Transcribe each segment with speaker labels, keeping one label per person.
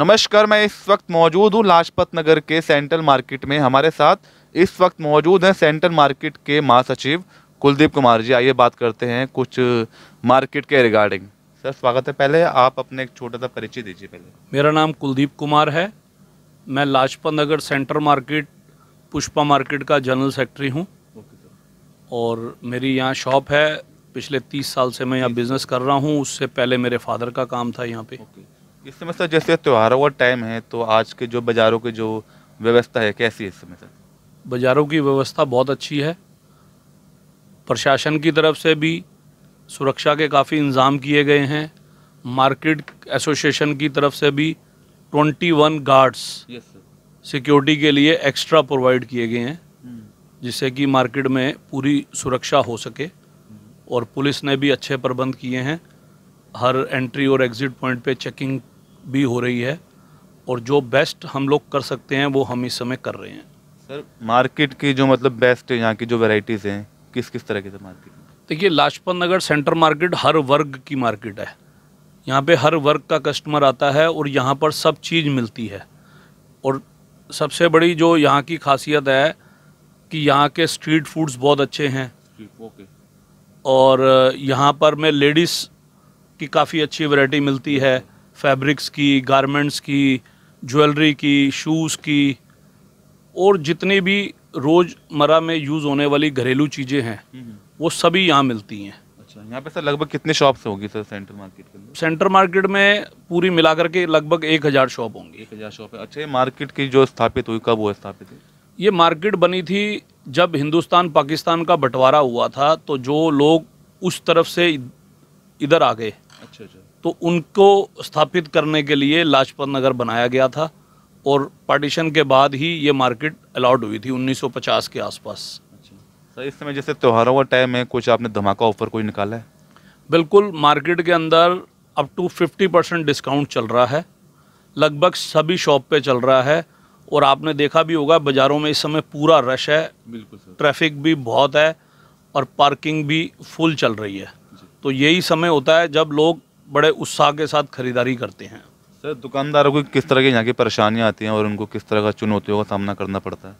Speaker 1: नमस्कार मैं इस वक्त मौजूद हूँ लाजपत नगर के सेंट्रल मार्केट में हमारे साथ इस वक्त मौजूद हैं सेंट्रल मार्केट के महासचिव कुलदीप कुमार जी आइए बात करते हैं कुछ मार्केट के रिगार्डिंग सर स्वागत है पहले आप अपने एक छोटा सा परिचय दीजिए पहले मेरा
Speaker 2: नाम कुलदीप कुमार है मैं Lajpat Nagar central market Pushpa market का जनरल सेक्रेटरी हूँ और मेरी यहाँ शॉप है पिछले तीस साल से मैं यहाँ बिज़नेस कर रहा हूँ उससे पहले मेरे फादर का काम था यहाँ पे
Speaker 1: इस समय सर जैसे त्योहारों का टाइम है तो आज के जो बाज़ारों की जो व्यवस्था है कैसी है इस समय मतलब? सर
Speaker 2: बाज़ारों की व्यवस्था बहुत अच्छी है प्रशासन की तरफ से भी सुरक्षा के काफ़ी इंतज़ाम किए गए हैं मार्केट एसोसिएशन की तरफ से भी 21 गार्ड्स सिक्योरिटी के लिए एक्स्ट्रा प्रोवाइड किए गए हैं hmm. जिससे कि मार्केट में पूरी सुरक्षा हो सके hmm. और पुलिस ने भी अच्छे प्रबंध किए हैं हर एंट्री और एग्ज़िट पॉइंट पे चेकिंग भी हो रही है
Speaker 1: और जो बेस्ट हम लोग कर सकते हैं वो हम इस समय कर रहे हैं सर मार्केट की जो मतलब बेस्ट है यहाँ की जो वेराइटीज़ हैं किस किस तरह की मार्केट
Speaker 2: देखिए लाजपत नगर सेंटर मार्केट हर वर्ग की मार्केट है यहाँ पे हर वर्ग का कस्टमर आता है और यहाँ पर सब चीज़ मिलती है और सबसे बड़ी जो यहाँ की खासियत है कि यहाँ के स्ट्रीट फूड्स बहुत अच्छे हैं और यहाँ पर में लेडीज़ की काफ़ी अच्छी वैरायटी मिलती है फैब्रिक्स की गारमेंट्स की ज्वेलरी की शूज़ की और जितनी भी रोज़मर्रा में यूज़ होने वाली घरेलू चीज़ें हैं हम्म, हम्म। वो सभी यहाँ मिलती हैं अच्छा यहाँ पे सर लगभग कितने शॉप्स होगी सर सेंटर मार्केट के अंदर सेंटर मार्केट में पूरी मिला करके लगभग एक हज़ार शॉप होंगी एक हज़ार शॉप है अच्छा ये मार्केट की जो
Speaker 1: स्थापित हुई कब हुआ स्थापित हुई
Speaker 2: ये मार्केट बनी थी जब हिंदुस्तान पाकिस्तान का बंटवारा हुआ था तो जो लोग उस तरफ से इधर आ गए
Speaker 1: अच्छा अच्छा
Speaker 2: तो उनको स्थापित करने के लिए लाजपत नगर बनाया गया था और पार्टीशन के बाद ही ये मार्केट अलाउड हुई थी 1950 के आसपास अच्छा
Speaker 1: सर इस समय जैसे त्यौहारों का टाइम है कुछ आपने धमाका ऑफर कोई निकाला है
Speaker 2: बिल्कुल मार्केट के अंदर अप टू 50 परसेंट डिस्काउंट चल रहा है लगभग सभी शॉप पे चल रहा है और आपने देखा भी होगा बाज़ारों में इस समय पूरा रश है बिल्कुल सर ट्रैफिक भी बहुत है और पार्किंग भी फुल चल रही है तो यही समय होता है जब लोग बड़े उत्साह के साथ खरीदारी करते हैं
Speaker 1: सर दुकानदारों को किस तरह की यहाँ की परेशानियाँ आती हैं और उनको किस तरह का चुनौतियों का सामना करना पड़ता है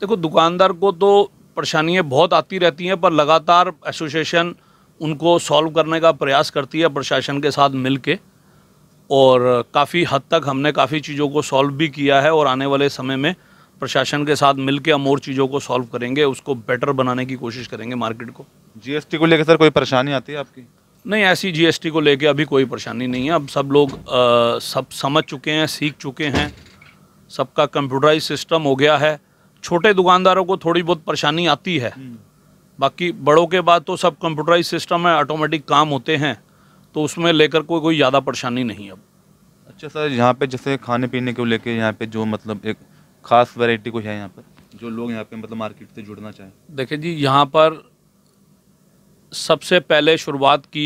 Speaker 2: देखो दुकानदार को तो परेशानियाँ बहुत आती रहती हैं पर लगातार एसोसिएशन उनको सॉल्व करने का प्रयास करती है प्रशासन के साथ मिल और काफ़ी हद तक हमने काफ़ी चीज़ों को सॉल्व भी किया है और आने वाले समय में प्रशासन के साथ मिल के हम और चीज़ों को सॉल्व करेंगे उसको बेटर बनाने की कोशिश करेंगे मार्केट को
Speaker 1: जीएसटी को लेकर सर कोई परेशानी आती है आपकी
Speaker 2: नहीं ऐसी जीएसटी को लेके अभी कोई परेशानी नहीं है अब सब लोग आ, सब समझ चुके हैं सीख चुके हैं सबका कंप्यूटराइज सिस्टम हो गया है छोटे दुकानदारों को थोड़ी बहुत परेशानी आती है हम्म। बाकी बड़ों के बाद तो सब कंप्यूटराइज सिस्टम है ऑटोमेटिक काम होते हैं तो उसमें लेकर कोई कोई ज़्यादा परेशानी नहीं अब
Speaker 1: अच्छा सर यहाँ पे जैसे खाने पीने को लेके यहाँ पे जो मतलब एक खास वैरायटी कुछ है यहाँ पर
Speaker 2: जो लोग यहाँ पे मतलब
Speaker 1: मार्केट से जुड़ना चाहें
Speaker 2: देखिए जी यहाँ पर सबसे पहले शुरुआत की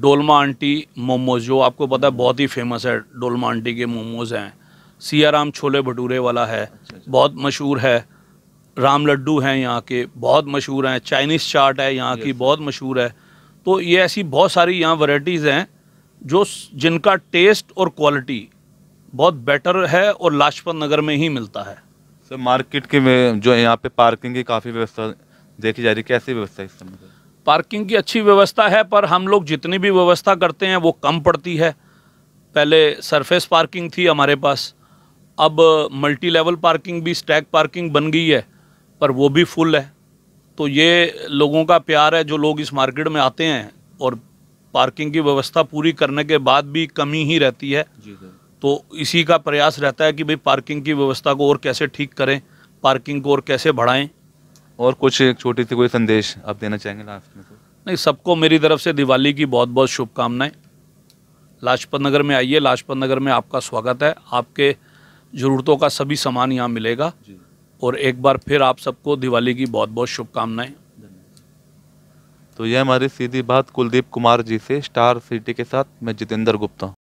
Speaker 2: डोलमा आंटी मोमोज जो आपको पता है बहुत ही फेमस है डोलमा आंटी के मोमोज हैं सियाराम छोले भटूरे वाला है बहुत मशहूर है राम लड्डू हैं यहाँ के बहुत मशहूर हैं चाइनीज़ चाट है यहाँ की बहुत मशहूर है तो ये ऐसी बहुत सारी यहाँ वैरायटीज़ हैं जो जिनका टेस्ट और क्वालिटी बहुत बेटर है और लाजपत नगर में ही मिलता है सर मार्केट के में
Speaker 1: जो यहाँ पे पार्किंग की काफ़ी व्यवस्था देखी जा रही कैसी व्यवस्था इस समय
Speaker 2: पार्किंग की अच्छी व्यवस्था है पर हम लोग जितनी भी व्यवस्था करते हैं वो कम पड़ती है पहले सरफेस पार्किंग थी हमारे पास अब मल्टी लेवल पार्किंग भी स्टैक पार्किंग बन गई है पर वो भी फुल है तो ये लोगों का प्यार है जो लोग इस मार्केट में आते हैं और पार्किंग की व्यवस्था पूरी करने के बाद भी कमी ही रहती है तो इसी का प्रयास रहता है कि भाई पार्किंग की व्यवस्था को और कैसे ठीक करें पार्किंग को और
Speaker 1: कैसे बढ़ाएं और कुछ एक छोटी सी कोई संदेश आप देना चाहेंगे लास्ट में तो
Speaker 2: नहीं सबको मेरी तरफ से दिवाली की बहुत बहुत शुभकामनाएं लाजपत नगर में आइए लाजपत नगर में आपका स्वागत है आपके ज़रूरतों का सभी सामान यहाँ मिलेगा और एक बार फिर
Speaker 1: आप सबको दिवाली की बहुत बहुत शुभकामनाएं तो यह हमारी सीधी बात कुलदीप कुमार जी से स्टार सिटी के साथ मैं जितेंद्र गुप्ता